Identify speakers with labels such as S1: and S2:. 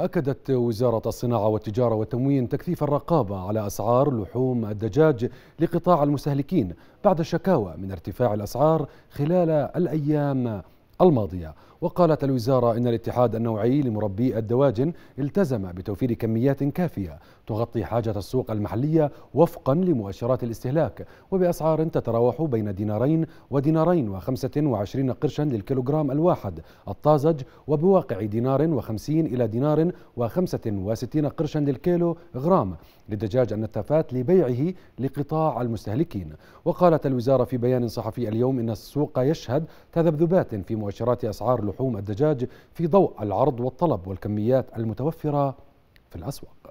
S1: أكدت وزارة الصناعة والتجارة والتموين تكثيف الرقابة على أسعار لحوم الدجاج لقطاع المستهلكين بعد شكاوى من ارتفاع الأسعار خلال الأيام الماضية وقالت الوزارة إن الاتحاد النوعي لمربي الدواجن التزم بتوفير كميات كافية تغطي حاجة السوق المحلية وفقا لمؤشرات الاستهلاك وبأسعار تتراوح بين دينارين ودينارين وخمسة وعشرين قرشا للكيلوغرام الواحد الطازج وبواقع دينار وخمسين إلى دينار وخمسة وستين قرشا للكيلو غرام لدجاج النتافات لبيعه لقطاع المستهلكين وقالت الوزارة في بيان صحفي اليوم إن السوق يشهد تذبذبات في مؤشرات أسعار لحوم الدجاج في ضوء العرض والطلب والكميات المتوفرة في الأسواق